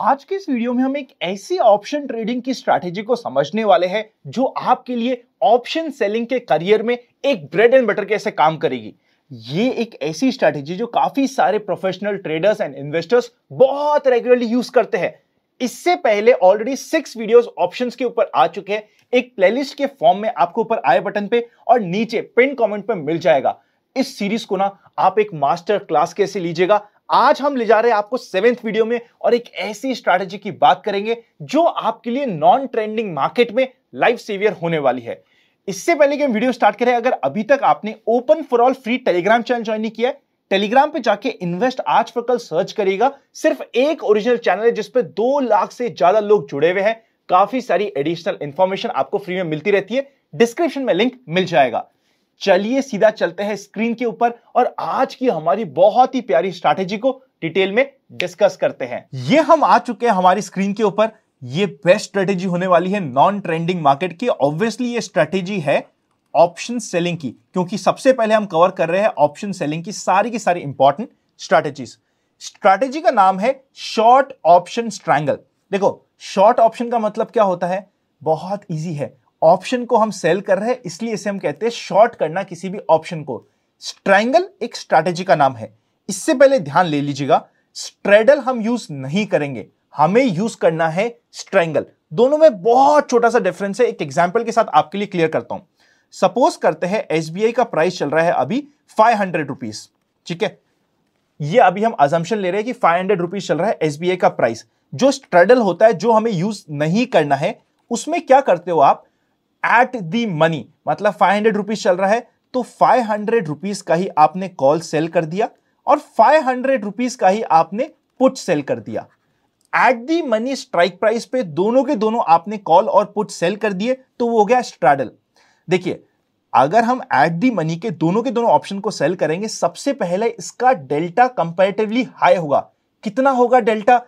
आज के इस वीडियो में हम एक ऐसी ऑप्शन ट्रेडिंग की स्ट्रैटेजी को समझने वाले हैं जो आपके लिए ऑप्शन सेलिंग के करियर में एक ब्रेड एंड बटर कैसे काम करेगी ये एक ऐसी स्ट्रैटेजी जो काफी सारे प्रोफेशनल ट्रेडर्स एंड इन्वेस्टर्स बहुत रेगुलरली यूज करते हैं इससे पहले ऑलरेडी सिक्स वीडियोस ऑप्शंस के ऊपर आ चुके हैं एक प्लेलिस्ट के फॉर्म में आपको ऊपर आई बटन पे और नीचे पिन कमेंट पे मिल जाएगा इस सीरीज को ना आप एक मास्टर क्लास कैसे लीजिएगा आज हम ले जा रहे हैं आपको सेवेंथ वीडियो में और एक ऐसी स्ट्रैटेजी की बात करेंगे जो आपके लिए नॉन ट्रेंडिंग मार्केट में लाइफ सेवियर होने वाली है इससे पहले कि हम वीडियो स्टार्ट करें अगर अभी तक आपने open for all free Telegram channel join नहीं किया है टेलीग्राम पे जाके इन्वेस्ट आज पर कल सर्च करिएगा सिर्फ एक ओरिजिनल चैनल है जिसपे दो लाख से ज्यादा लोग जुड़े हुए हैं काफी सारी एडिशनल इंफॉर्मेशन आपको फ्री में मिलती रहती है डिस्क्रिप्शन में लिंक मिल जाएगा चलिए सीधा चलते हैं स्क्रीन के ऊपर और आज की हमारी बहुत ही प्यारी स्ट्रैटेजी को डिटेल में डिस्कस करते हैं ये हम आ चुके हैं हमारी स्क्रीन के ऊपर ये बेस्ट स्ट्रेटेजी होने वाली है नॉन ट्रेंडिंग मार्केट की ऑब्वियसली ये स्ट्रेटेजी है ऑप्शन सेलिंग की क्योंकि सबसे पहले हम कवर कर रहे हैं ऑप्शन सेलिंग की सारी की सारी इंपॉर्टेंट स्ट्रैटेजीज स्ट्रैटेजी का नाम है शॉर्ट ऑप्शन स्ट्रैंगल देखो शॉर्ट ऑप्शन का मतलब क्या होता है बहुत इजी है ऑप्शन को हम सेल कर रहे हैं इसलिए इसे हम कहते हैं शॉर्ट करना किसी भी ऑप्शन को स्ट्रैंगल एक स्ट्रैटेजी का नाम है इससे पहले ध्यान ले लीजिएगा स्ट्रेडल हम यूज नहीं करेंगे हमें यूज करना है स्ट्रैंगल दोनों में बहुत छोटा सा डिफरेंस है एक एग्जाम्पल के साथ आपके लिए क्लियर करता हूं सपोज करते हैं एस का प्राइस चल रहा है अभी फाइव हंड्रेड रुपीज ठीक है ये अभी हम अजम्पन ले रहे हैं कि फाइव हंड्रेड रुपीज चल रहा है एस का प्राइस जो स्ट्रेडल होता है जो हमें यूज नहीं करना है उसमें क्या करते हो आप एट दी मनी मतलब फाइव हंड्रेड रुपीज चल रहा है तो फाइव हंड्रेड रुपीज का ही आपने कॉल सेल कर दिया और फाइव हंड्रेड रुपीज का ही आपने पुट सेल कर दिया at the money strike price पे दोनों के दोनों आपने कॉल और पुट सेल कर दिए तो वो हो गया स्ट्रैडल देखिए अगर हम एट दी मनी के दोनों के दोनों ऑप्शन को सेल करेंगे सबसे पहले इसका डेल्टा कंपेरेटिवली हाई होगा कितना होगा डेल्टा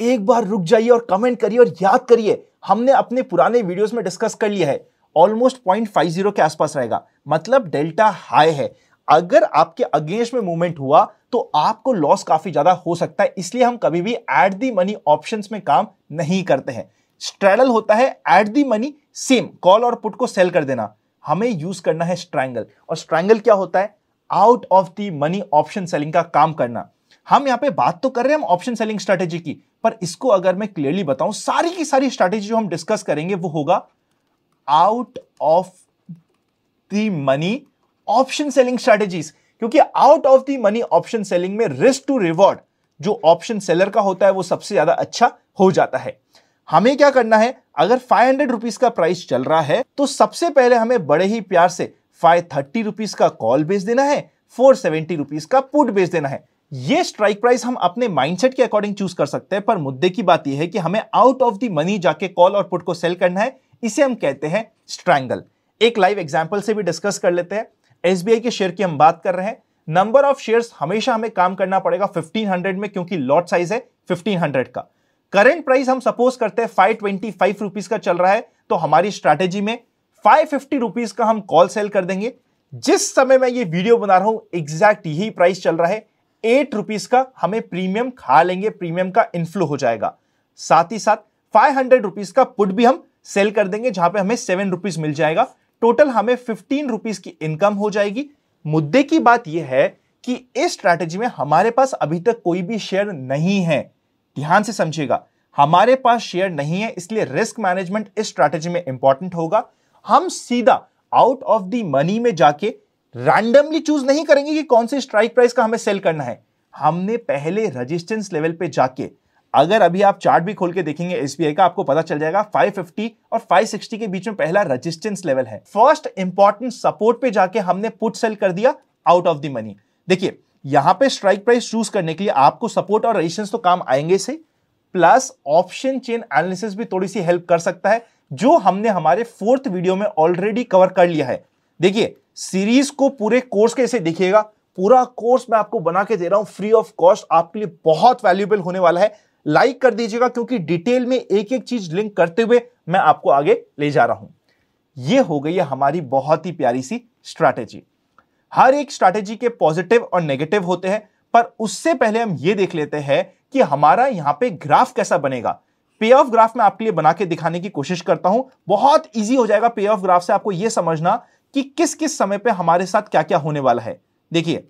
एक बार रुक जाइए और कमेंट करिए और याद करिए हमने अपने पुराने वीडियोस में डिस्कस कर लिया है ऑलमोस्ट पॉइंट फाइव जीरो के आसपास रहेगा मतलब डेल्टा हाई है अगर आपके अगेंस्ट में मूवमेंट हुआ तो आपको लॉस काफी ज्यादा हो सकता है इसलिए हम कभी भी एट दी मनी ऑप्शन में काम नहीं करते हैं स्ट्रैडल होता है at the money same call और पुट को सेल कर देना हमें यूज करना है स्ट्रैंगल और स्ट्रैंगल क्या होता है out of the money option selling का काम करना हम यहां पे बात तो कर रहे हैं हम ऑप्शन सेलिंग स्ट्रेटेजी की पर इसको अगर मैं क्लियरली बताऊं सारी की सारी स्ट्रेटेजी जो हम डिस्कस करेंगे वो होगा out of the money option selling strategies क्योंकि out of the money option selling में रिस्क टू रिवॉर्ड जो ऑप्शन सेलर का होता है वो सबसे ज्यादा अच्छा हो जाता है हमें क्या करना है अगर फाइव हंड्रेड रुपीज का प्राइस चल रहा है तो सबसे पहले हमें बड़े ही प्यार से फाइव थर्टी रुपीज का कॉल बेच देना है फोर सेवेंटी रुपीज का पुट बेच देना है ये स्ट्राइक प्राइस हम अपने माइंडसेट के अकॉर्डिंग चूज कर सकते हैं पर मुद्दे की बात यह है कि हमें आउट ऑफ दी मनी जाके कॉल और पुट को सेल करना है इसे हम कहते हैं स्ट्रैंगल एक लाइव एग्जाम्पल से भी डिस्कस कर लेते हैं एस के शेयर की हम बात कर रहे हैं नंबर ऑफ शेयर्स हमेशा हमें काम करना पड़ेगा 1500 में क्योंकि लॉट साइज है 1500 का करंट प्राइस हम सपोज करते हैं फाइव ट्वेंटी फाइव रुपीज का चल रहा है तो हमारी स्ट्रैटेजी में फाइव फिफ्टी रुपीज का हम कॉल सेल कर देंगे जिस समय मैं ये वीडियो बना रहा हूं एग्जैक्ट यही प्राइस चल रहा है एट रुपीज का हमें प्रीमियम खा लेंगे प्रीमियम का इन्फ्लो हो जाएगा साथ ही साथ फाइव हंड्रेड रुपीज का पुट भी हम सेल कर देंगे जहां पे हमें सेवन रुपीज मिल जाएगा टोटल हमें फिफ्टीन रुपीज की इनकम हो जाएगी मुद्दे की बात यह है कि इस स्ट्रैटेजी में हमारे पास अभी तक कोई भी शेयर नहीं है ध्यान से समझिएगा हमारे पास शेयर नहीं है इसलिए रिस्क मैनेजमेंट इस स्ट्रैटेजी में इंपॉर्टेंट होगा हम सीधा आउट ऑफ दी मनी में जाके रैंडमली चूज नहीं करेंगे कि कौन से स्ट्राइक प्राइस का हमें सेल करना है हमने पहले रेजिस्टेंस लेवल पे जाके अगर अभी आप चार्ट भी खोल के देखेंगे एसबीआई का आपको पता चल जाएगा 550 और 560 के बीच में पहला रेजिस्टेंस लेवल है फर्स्ट इंपॉर्टेंट सपोर्ट पे जाके हमने पुट सेल कर दिया आउट ऑफ द मनी देखिए यहां पे स्ट्राइक प्राइस चूज करने के लिए आपको सपोर्ट और रेजिस्टेंस तो काम आएंगे से प्लस ऑप्शन चेन एनालिसिस भी थोड़ी सी हेल्प कर सकता है जो हमने हमारे फोर्थ वीडियो में ऑलरेडी कवर कर लिया है देखिए सीरीज को पूरे कोर्स कैसे देखिएगा पूरा कोर्स मैं आपको बना के दे रहा हूं फ्री ऑफ कॉस्ट आपके लिए बहुत वैल्यूएबल होने वाला है लाइक कर दीजिएगा क्योंकि डिटेल में एक एक चीज लिंक करते हुए मैं आपको आगे ले जा रहा हूं ये हो गई है हमारी बहुत ही प्यारी सी स्ट्रैटेजी हर एक स्ट्रैटेजी के पॉजिटिव और नेगेटिव होते हैं पर उससे पहले हम ये देख लेते हैं कि हमारा यहां पे ग्राफ कैसा बनेगा पे ऑफ ग्राफ में आपके लिए बना के दिखाने की कोशिश करता हूं बहुत इजी हो जाएगा पे ऑफ ग्राफ से आपको यह समझना कि किस किस समय पे हमारे साथ क्या क्या होने वाला है देखिए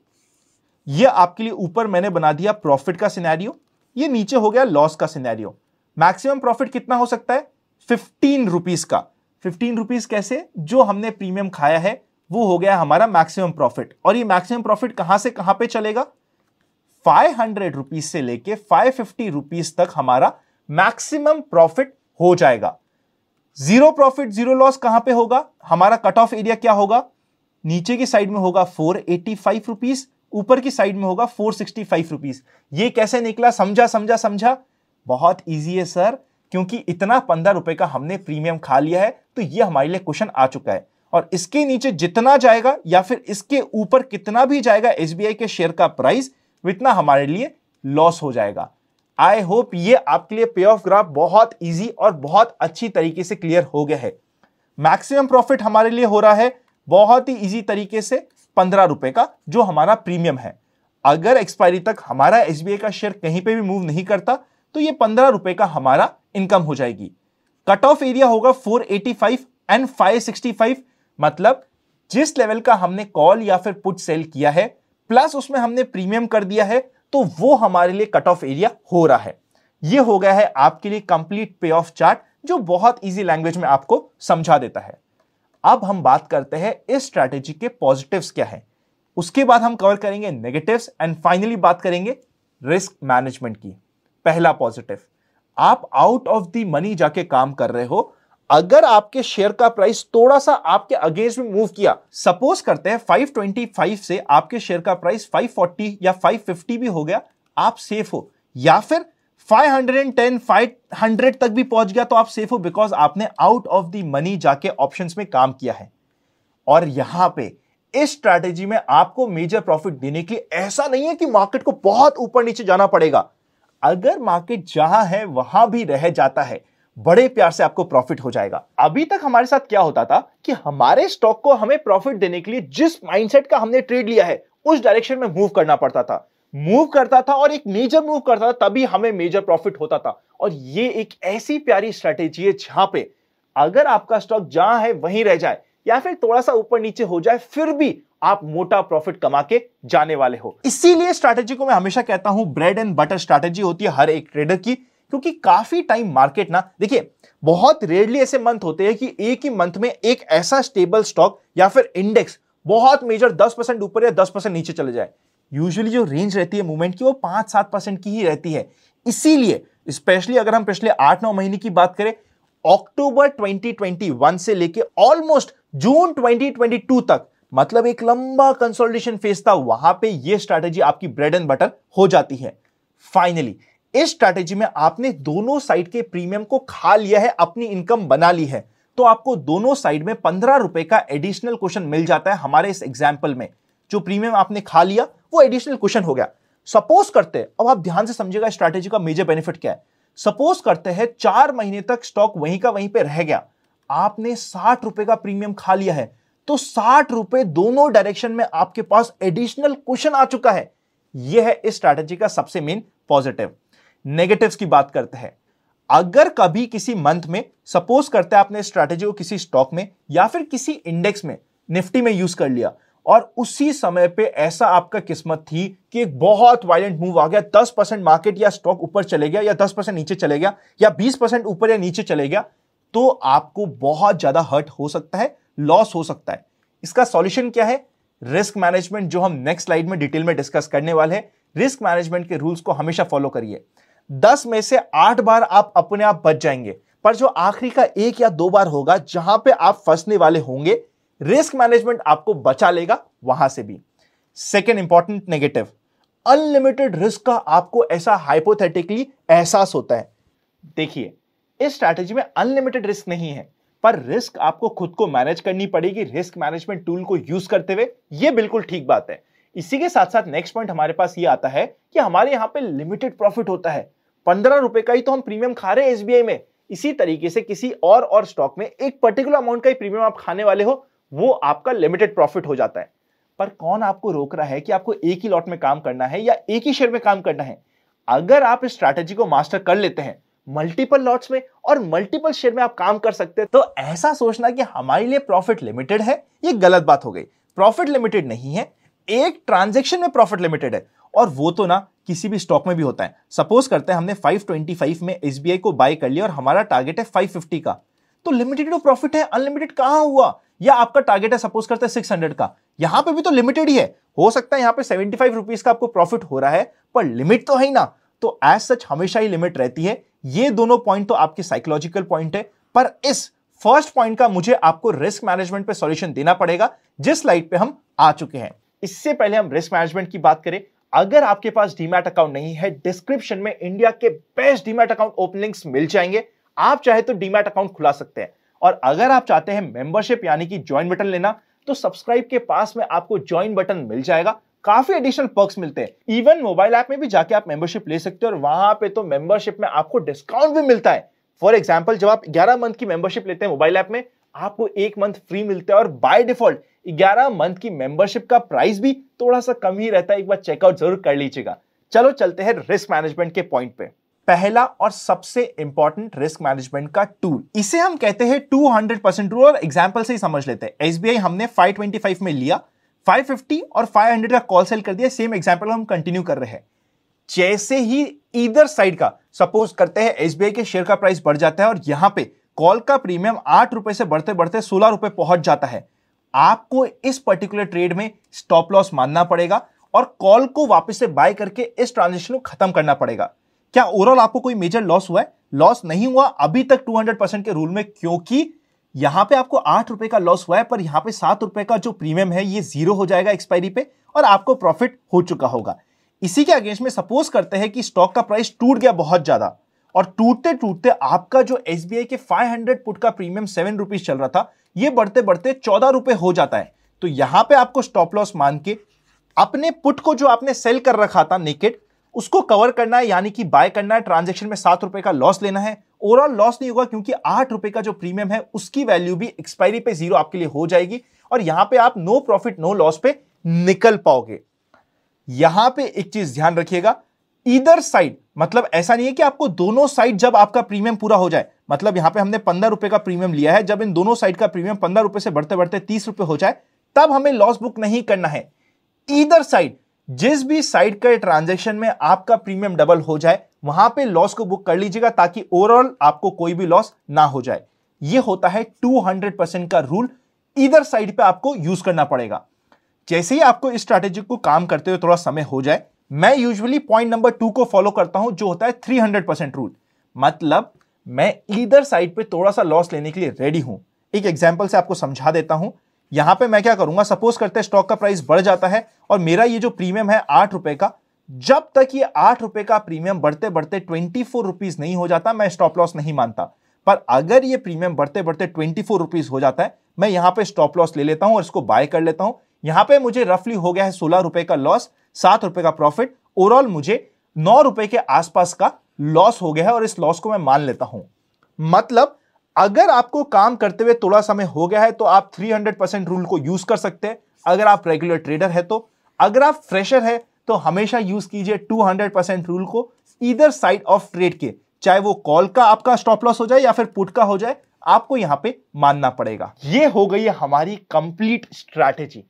यह आपके लिए ऊपर मैंने बना दिया प्रॉफिट का सिनेरियो ये नीचे हो गया लॉस का सिनेरियो मैक्सिमम प्रॉफिट कितना हो सकता है फिफ्टीन रुपीज का फिफ्टीन रुपीज कैसे जो हमने प्रीमियम खाया है वो हो गया हमारा मैक्सिमम प्रॉफिट और ये मैक्सिमम प्रॉफिट कहां से कहां पे चलेगा फाइव हंड्रेड रुपीज से लेके फाइव फिफ्टी रुपीज तक हमारा मैक्सिमम प्रॉफिट हो जाएगा जीरो प्रॉफिट जीरो लॉस कहां पे होगा हमारा कट ऑफ एरिया क्या होगा नीचे की साइड में होगा फोर एटी फाइव रुपीज ऊपर की साइड में होगा फोर सिक्सटी फाइव रुपीज ये कैसे निकला समझा समझा समझा बहुत ईजी है सर क्योंकि इतना पंद्रह रुपए का हमने प्रीमियम खा लिया है तो ये हमारे लिए क्वेश्चन आ चुका है और इसके नीचे जितना जाएगा या फिर इसके ऊपर कितना भी जाएगा एस के शेयर का प्राइस उतना हमारे लिए लॉस हो जाएगा आई होप ये आपके लिए पे ऑफ ग्राफ बहुत ईजी और बहुत अच्छी तरीके से क्लियर हो गया है मैक्सिमम प्रॉफिट हमारे लिए हो रहा है बहुत ही ईजी तरीके से पंद्रह रुपए का जो हमारा प्रीमियम है अगर एक्सपायरी तक हमारा एस का शेयर कहीं पे भी मूव नहीं करता तो ये पंद्रह रुपए का हमारा इनकम हो जाएगी कट ऑफ एरिया होगा 485 एंड 565 मतलब जिस लेवल का हमने कॉल या फिर पुट सेल किया है प्लस उसमें हमने प्रीमियम कर दिया है तो वो हमारे लिए कट ऑफ एरिया हो रहा है ये हो गया है आपके लिए कंप्लीट पे ऑफ चार्ट जो बहुत इजी लैंग्वेज में आपको समझा देता है अब हम बात करते हैं इस स्ट्रैटेजी के पॉजिटिव्स क्या है उसके बाद हम कवर करेंगे नेगेटिव्स एंड फाइनली बात करेंगे रिस्क मैनेजमेंट की पहला पॉजिटिव आप आउट ऑफ दी मनी जाके काम कर रहे हो अगर आपके शेयर का प्राइस थोड़ा सा आपके अगेंस्ट में मूव किया सपोज करते हैं 525 से आपके शेयर का प्राइस 540 या 550 भी हो गया आप सेफ हो या फिर 510 500 तक भी पहुंच गया तो आप सेफ हो बिकॉज आपने आउट ऑफ द मनी जाके ऑप्शंस में काम किया है और यहां पे इस स्ट्रेटेजी में आपको मेजर प्रॉफिट देने के लिए ऐसा नहीं है कि मार्केट को बहुत ऊपर नीचे जाना पड़ेगा अगर मार्केट जहां है वहां भी रह जाता है बड़े प्यार से आपको प्रॉफिट हो जाएगा अभी तक हमारे साथ क्या होता था कि हमारे स्टॉक को हमें प्रॉफिट देने के लिए जिस माइंडसेट का हमने ट्रेड लिया है उस डायरेक्शन में मूव करना पड़ता था मूव करता था और एक मेजर मूव करता था तभी हमें मेजर प्रॉफिट होता था और ये एक ऐसी प्यारी स्ट्रेटेजी है जहां पे अगर आपका स्टॉक जहां है वहीं रह जाए या फिर थोड़ा सा ऊपर नीचे हो जाए फिर भी आप मोटा प्रॉफिट कमा के जाने वाले हो इसीलिए स्ट्रैटेजी को मैं हमेशा कहता हूं ब्रेड एंड बटर स्ट्रैटेजी होती है हर एक ट्रेडर की क्योंकि काफी टाइम मार्केट ना देखिए बहुत रेयरली ऐसे मंथ होते हैं कि एक ही मंथ में एक ऐसा स्टेबल स्टॉक या फिर इंडेक्स बहुत मेजर दस परसेंट ऊपर या दस परसेंट नीचे चले जाए यूजुअली जो रेंज रहती है मूवमेंट की वो पांच सात परसेंट की ही रहती है इसीलिए स्पेशली अगर हम पिछले आठ नौ महीने की बात करें अक्टूबर 2021 से लेके ऑलमोस्ट जून 2022 तक मतलब एक लंबा कंसोलिडेशन फेज था वहां पे ये स्ट्रेटेजी आपकी ब्रेड एंड बटर हो जाती है फाइनली इस स्ट्रैटेजी में आपने दोनों साइड के प्रीमियम को खा लिया है अपनी इनकम बना ली है तो आपको दोनों साइड में पंद्रह रुपए का एडिशनल क्वेश्चन मिल जाता है हमारे इस एग्जाम्पल में जो प्रीमियम आपने खा लिया वो एडिशनल क्वेश्चन हो गया सपोज करते अब आप ध्यान से समझिएगा स्ट्रैटेजी का मेजर बेनिफिट क्या है सपोज करते हैं चार महीने तक स्टॉक वहीं का वहीं पे रह गया आपने साठ रुपए का प्रीमियम खा लिया है तो साठ रुपए दोनों डायरेक्शन में आपके पास एडिशनल क्वेश्चन आ चुका है यह है इस स्ट्रैटेजी का सबसे मेन पॉजिटिव नेगेटिव्स की बात करते हैं अगर कभी किसी मंथ में सपोज करते हैं आपने स्ट्रैटेजी को किसी स्टॉक में या फिर किसी इंडेक्स में निफ्टी में यूज कर लिया और उसी समय पे ऐसा आपका किस्मत थी कि एक बहुत वायलेंट मूव आ गया दस परसेंट मार्केट या स्टॉक ऊपर चले गया या दस परसेंट नीचे चले गया या बीस परसेंट ऊपर या नीचे चले गया तो आपको बहुत ज्यादा हर्ट हो सकता है लॉस हो सकता है इसका सॉल्यूशन क्या है रिस्क मैनेजमेंट जो हम नेक्स्ट स्लाइड में डिटेल में डिस्कस करने वाले हैं रिस्क मैनेजमेंट के रूल्स को हमेशा फॉलो करिए दस में से आठ बार आप अपने आप बच जाएंगे पर जो आखिरी का एक या दो बार होगा जहां पे आप फंसने वाले होंगे रिस्क मैनेजमेंट आपको बचा लेगा वहां से भी second important negative unlimited risk का आपको ऐसा हाइपोथेटिकली एहसास होता है देखिए इस स्ट्रैटेजी में अनलिमिटेड रिस्क नहीं है पर रिस्क आपको खुद को मैनेज करनी पड़ेगी रिस्क मैनेजमेंट टूल को यूज करते हुए यह बिल्कुल ठीक बात है इसी के साथ साथ नेक्स्ट पॉइंट हमारे पास ये आता है कि हमारे यहां पे लिमिटेड प्रॉफिट होता है पंद्रह रुपए का ही तो हम प्रीमियम खा रहे हैं एसबीआई में इसी तरीके से किसी और और स्टॉक में एक पर्टिकुलर अमाउंट का ही प्रीमियम आप खाने वाले हो वो आपका लिमिटेड प्रॉफिट हो जाता है पर कौन आपको रोक रहा है कि आपको एक ही लॉट में काम करना है या एक ही शेयर में काम करना है अगर आप इस स्ट्रैटेजी को मास्टर कर लेते हैं मल्टीपल लॉट्स में और मल्टीपल शेयर में आप काम कर सकते हैं तो ऐसा सोचना कि हमारे लिए प्रॉफिट लिमिटेड है ये गलत बात हो गई प्रॉफिट लिमिटेड नहीं है एक ट्रांजेक्शन में प्रॉफिट लिमिटेड है और वो तो ना किसी भी स्टॉक में भी होता है सपोज करते हैं हमने 525 में एस को बाय कर लिया और हमारा टारगेट है 550 का तो लिमिटेड तो प्रॉफिट है अनलिमिटेड कहां हुआ या आपका टारगेट है सपोज करते सिक्स हंड्रेड का यहां पे भी तो लिमिटेड ही है हो सकता है यहां पे सेवेंटी फाइव रुपीज का आपको प्रॉफिट हो रहा है पर लिमिट तो है ही ना तो एज सच हमेशा ही लिमिट रहती है ये दोनों पॉइंट तो आपके साइकोलॉजिकल पॉइंट है पर इस फर्स्ट पॉइंट का मुझे आपको रिस्क मैनेजमेंट पे सॉल्यूशन देना पड़ेगा जिस स्लाइड पे हम आ चुके हैं इससे पहले हम रिस्क मैनेजमेंट की बात करें अगर आपके पास डीमैट अकाउंट नहीं है डिस्क्रिप्शन में इंडिया के बेस्ट डीमैट अकाउंट ओपन मिल जाएंगे आप चाहे तो डीमैट अकाउंट खुला सकते हैं और अगर आप चाहते हैं मेंबरशिप यानी कि ज्वाइन बटन लेना तो सब्सक्राइब के पास में आपको ज्वाइन बटन मिल जाएगा काफी एडिशनल पर्क्स मिलते हैं इवन मोबाइल ऐप में भी जाके आप मेंबरशिप ले सकते हो और वहां पे तो मेंबरशिप में आपको डिस्काउंट भी मिलता है फॉर एग्जाम्पल जब आप 11 मंथ की मेंबरशिप लेते हैं मोबाइल ऐप में आपको एक मंथ फ्री मिलता है और बाय डिफॉल्ट 11 मंथ की मेंबरशिप का प्राइस भी थोड़ा सा कम ही रहता है एक बार चेकआउट जरूर कर लीजिएगा चलो चलते हैं रिस्क मैनेजमेंट के पॉइंट पे पहला और सबसे इंपॉर्टेंट रिस्क मैनेजमेंट का टूल इसे हम कहते हैं टू हंड्रेड परसेंट रूल और एग्जाम्पल से ही समझ लेते हैं एसबीआई हमने फाइव ट्वेंटी फाइव में लिया फाइव फिफ्टी और फाइव हंड्रेड का कॉल सेल कर दिया सेम एग्जाम्पल हम कंटिन्यू कर रहे हैं जैसे ही इधर साइड का सपोज करते हैं एसबीआई के शेयर का प्राइस बढ़ जाता है और यहां पे कॉल का प्रीमियम आठ रुपए से बढ़ते बढ़ते सोलह रुपए पहुंच जाता है आपको इस पर्टिकुलर ट्रेड में स्टॉप लॉस मानना पड़ेगा और कॉल को वापस से बाय करके इस ट्रांजेक्शन को खत्म करना पड़ेगा क्या ओवरऑल आपको कोई मेजर लॉस हुआ है लॉस नहीं हुआ अभी तक 200 परसेंट के रूल में क्योंकि यहां पे आपको आठ रुपए का लॉस हुआ है पर यहां पे सात रुपए का जो प्रीमियम है ये जीरो हो जाएगा एक्सपायरी पे और आपको प्रॉफिट हो चुका होगा इसी के अगेंस्ट में सपोज करते हैं कि स्टॉक का प्राइस टूट गया बहुत ज्यादा और टूटते टूटते आपका जो एस के 500 पुट का प्रीमियम सेवन रुपीज चल रहा था ये बढ़ते बढ़ते चौदह रुपए हो जाता है तो यहां पे आपको स्टॉप लॉस मान के अपने पुट को जो आपने सेल कर रखा था नेकेट उसको कवर करना है यानी कि बाय करना है ट्रांजेक्शन में सात रुपए का लॉस लेना है ओवरऑल लॉस नहीं होगा क्योंकि आठ रुपए का जो प्रीमियम है उसकी वैल्यू भी एक्सपायरी पे जीरो आपके लिए हो जाएगी और यहां पे आप नो प्रॉफिट नो लॉस पे निकल पाओगे यहां पे एक चीज ध्यान रखिएगा इधर साइड मतलब ऐसा नहीं है कि आपको दोनों साइड जब आपका प्रीमियम पूरा हो जाए मतलब यहां पे हमने पंद्रह रुपए का प्रीमियम लिया है जब इन दोनों साइड का प्रीमियम पंद्रह रुपए से बढ़ते बढ़ते तीस रुपए हो जाए तब हमें लॉस बुक नहीं करना है इधर साइड जिस भी साइड के ट्रांजेक्शन में आपका प्रीमियम डबल हो जाए वहां पे लॉस को बुक कर लीजिएगा ताकि ओवरऑल आपको कोई भी लॉस ना हो जाए ये होता है 200 परसेंट का रूल इधर साइड पे आपको यूज करना पड़ेगा जैसे ही आपको इस स्ट्रेटेजी को काम करते हुए थोड़ा समय हो जाए मैं यूजुअली पॉइंट नंबर टू को फॉलो करता हूं जो होता है 300 परसेंट रूल मतलब मैं इधर साइड पे थोड़ा सा लॉस लेने के लिए रेडी हूं एक एग्जाम्पल से आपको समझा देता हूं यहां पे मैं क्या करूंगा सपोज करते हैं स्टॉक का प्राइस बढ़ जाता है और मेरा ये जो प्रीमियम है आठ रुपए का जब तक ये आठ रुपए का प्रीमियम बढ़ते बढ़ते ट्वेंटी फोर रुपीज नहीं हो जाता मैं स्टॉप लॉस नहीं मानता पर अगर ये प्रीमियम बढ़ते बढ़ते ट्वेंटी फोर रुपीज हो जाता है मैं यहां पे स्टॉप लॉस ले लेता हूं और इसको बाय कर लेता हूं यहां पे मुझे रफली हो गया है सोलह रुपए का लॉस सात रुपए का प्रॉफिट ओवरऑल मुझे नौ रुपए के आसपास का लॉस हो गया है और इस लॉस को मैं मान लेता हूं मतलब अगर आपको काम करते हुए थोड़ा समय हो गया है तो आप 300 परसेंट रूल को यूज कर सकते हैं अगर आप रेगुलर ट्रेडर है तो अगर आप फ्रेशर है तो हमेशा यूज कीजिए 200 रूल को इधर साइड ऑफ ट्रेड के चाहे वो कॉल का आपका स्टॉप लॉस हो जाए या फिर पुट का हो जाए आपको यहां पे मानना पड़ेगा ये हो गई हमारी कंप्लीट स्ट्रैटेजी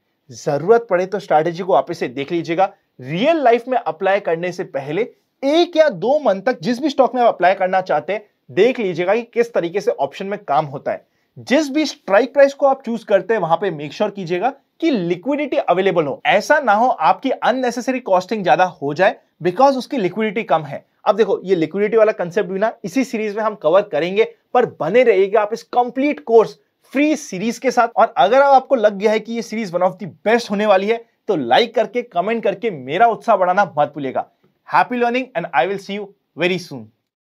जरूरत पड़े तो स्ट्रैटेजी को आप इसे देख लीजिएगा रियल लाइफ में अप्लाई करने से पहले एक या दो मंथ तक जिस भी स्टॉक में आप अप्लाई करना चाहते हैं देख लीजिएगा कि किस तरीके से ऑप्शन में काम होता है जिस भी स्ट्राइक प्राइस को आप चूज करते हैं वहां पे मेक श्योर कीजिएगा कि लिक्विडिटी अवेलेबल हो ऐसा ना हो आपकी अननेसेसरी कॉस्टिंग ज्यादा हो जाए बिकॉज उसकी लिक्विडिटी कम है अब देखो ये लिक्विडिटी वाला कंसेप्ट भी ना इसी सीरीज में हम कवर करेंगे पर बने रहिएगा आप इस कंप्लीट कोर्स फ्री सीरीज के साथ और अगर आप आपको लग गया है कि ये series one of the best होने वाली है तो लाइक करके कमेंट करके मेरा उत्साह बढ़ाना मत भूलिएगा happy learning and I will see you very soon